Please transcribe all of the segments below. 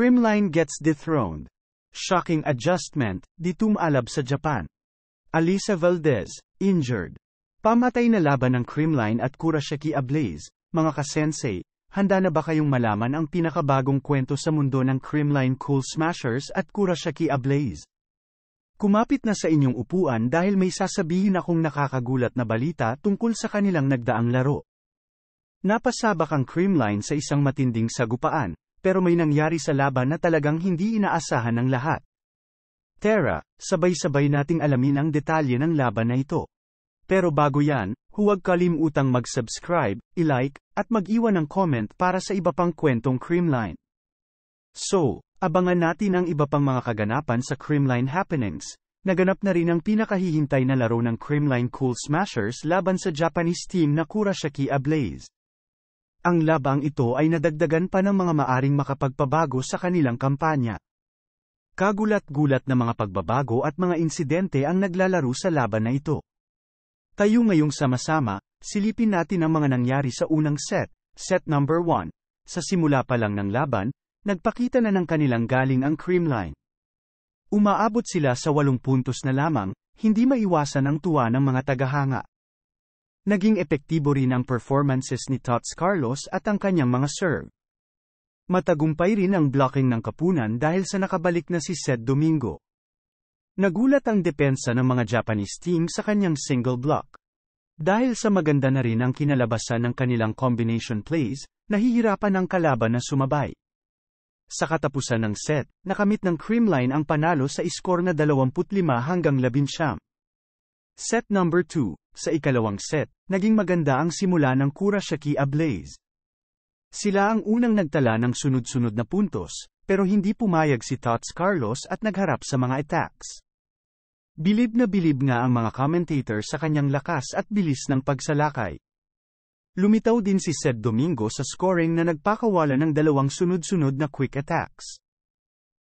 Creamline gets dethroned. Shocking adjustment, di tumalab sa Japan. Alisa Valdez, injured. Pamatay na laban ng Creamline at Kurashiki ablaze. Mga kasensei, handa na ba kayong malaman ang pinakabagong kwento sa mundo ng Creamline Cool Smashers at Kurashiki ablaze? Kumapit na sa inyong upuan dahil may sasabihin akong nakakagulat na balita tungkol sa kanilang nagdaang laro. Napasabak ang Creamline sa isang matinding sagupaan, pero may nangyari sa laban na talagang hindi inaasahan ng lahat. Tara, sabay-sabay nating alamin ang detalye ng laban na ito. Pero bago yan, huwag kalimutang mag-subscribe, i-like, at mag-iwan ng comment para sa iba pang kwentong Creamline. So, abangan natin ang iba pang mga kaganapan sa Creamline Happenings, Naganap na rin ang pinakahihintay na laro ng Creamline Cool Smashers laban sa Japanese team na Kurashiki Ablaze. Ang labang ito ay nadagdagan pa ng mga maaring makapagpabago sa kanilang kampanya. Kagulat-gulat na mga pagbabago at mga insidente ang naglalaro sa laban na ito. Tayo ngayong sama-sama, silipin natin ang mga nangyari sa unang set, set number 1. Sa simula pa lang ng laban, nagpakita na ng kanilang galing ang Creamline. Umaabot sila sa walong puntos na lamang, hindi maiwasan ang tuwa ng mga tagahanga. Naging epektibo rin ang performances ni Tots Carlos at ang kanyang mga serve. Matagumpay rin ang blocking ng Kapunan dahil sa nakabalik na si Seth Domingo. Nagulat ang depensa ng mga Japanese team sa kanyang single block. Dahil sa maganda na rin ang kinalabasan ng kanilang combination plays, nahihirapan ang kalaban na sumabay. Sa katapusan ng set, nakamit ng Creamline ang panalo sa iskor na 25 hanggang 11. Set number 2 sa ikalawang set, naging maganda ang simula ng Kurashaki Ablaze. Sila ang unang nagtala ng sunod-sunod na puntos, pero hindi pumayag si Tots Carlos at nagharap sa mga attacks. Bilib na bilib nga ang mga commentator sa kanyang lakas at bilis ng pagsalakay. Lumitaw din si Sed Domingo sa scoring na nagpakawala ng dalawang sunod-sunod na quick attacks.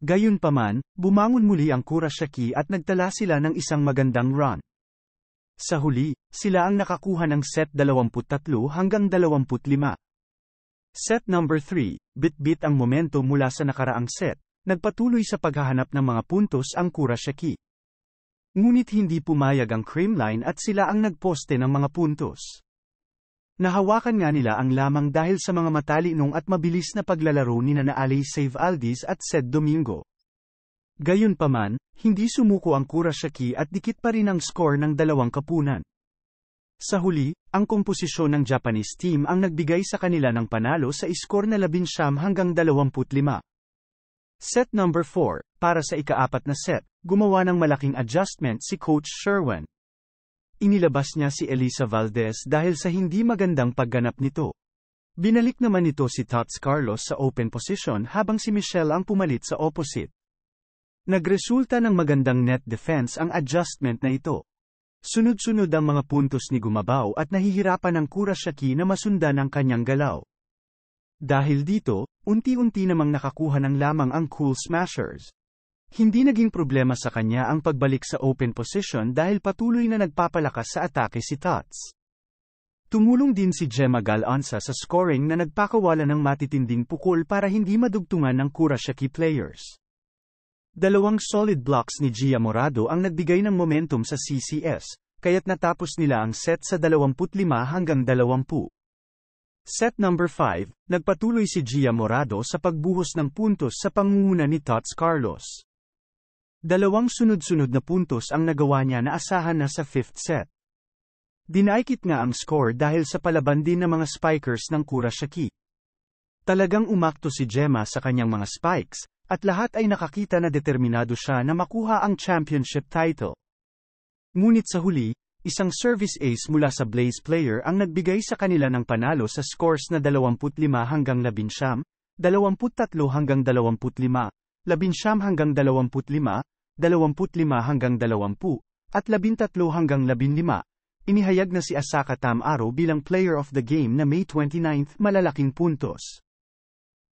Gayunpaman, bumangon muli ang Kura Shaki at nagtala sila ng isang magandang run. Sa huli, sila ang nakakuha ng set 23 hanggang 25. Set number 3, bitbit ang momento mula sa nakaraang set, nagpatuloy sa paghahanap ng mga puntos ang Kurashiki. Ngunit hindi pumayag ang Kremlin at sila ang nagposte ng mga puntos. Nahawakan nga nila ang lamang dahil sa mga matalinong at mabilis na paglalaro ni Nana Save Aldis at Sed Domingo. Gayunpaman, hindi sumuko ang Kurashiki at dikit pa rin ang score ng dalawang kapunan. Sa huli, ang komposisyon ng Japanese team ang nagbigay sa kanila ng panalo sa iskor na 19 hanggang 25. Set number 4, para sa ikaapat na set, gumawa ng malaking adjustment si Coach Sherwin. Inilabas niya si Elisa Valdez dahil sa hindi magandang pagganap nito. Binalik naman nito si Tots Carlos sa open position habang si Michelle ang pumalit sa opposite. Nagresulta ng magandang net defense ang adjustment na ito. Sunod-sunod ang mga puntos ni Gumabaw at nahihirapan ang Kurashaki na masundan ang kanyang galaw. Dahil dito, unti-unti namang nakakuha ng lamang ang Cool Smashers. Hindi naging problema sa kanya ang pagbalik sa open position dahil patuloy na nagpapalakas sa atake si Tots. Tumulong din si Gemma Galansa sa scoring na nagpakawala ng matitinding pukol para hindi madugtungan ng Kurashaki players. Dalawang solid blocks ni Gia Morado ang nagbigay ng momentum sa CCS, kaya't natapos nila ang set sa 25 hanggang 20. Set number 5, nagpatuloy si Gia Morado sa pagbuhos ng puntos sa pangunguna ni Tots Carlos. Dalawang sunod-sunod na puntos ang nagawa niya na asahan na sa 5th set. Dinaikit nga ang score dahil sa palaban din ng mga spikers ng Kurashaki. Talagang umakto si Gemma sa kanyang mga spikes, at lahat ay nakakita na determinado siya na makuha ang championship title. Ngunit sa huli, isang service ace mula sa Blaze player ang nagbigay sa kanila ng panalo sa scores na 25 hanggang 19, 23 hanggang 25, 19 hanggang 25, 25 hanggang 20, at 13 hanggang 15. Inihayag na si Asaka Tamaro bilang player of the game na May 29 malalaking puntos.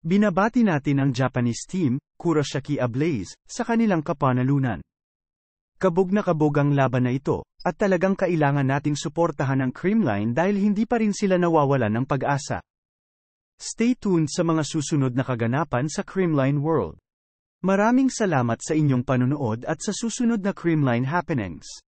Binabati natin ang Japanese team, Kurashiki Ablaze, sa kanilang kapanalunan. Kabog na kabog ang laban na ito, at talagang kailangan nating suportahan ang Creamline dahil hindi pa rin sila nawawalan ng pag-asa. Stay tuned sa mga susunod na kaganapan sa Creamline World. Maraming salamat sa inyong panunood at sa susunod na Creamline Happenings.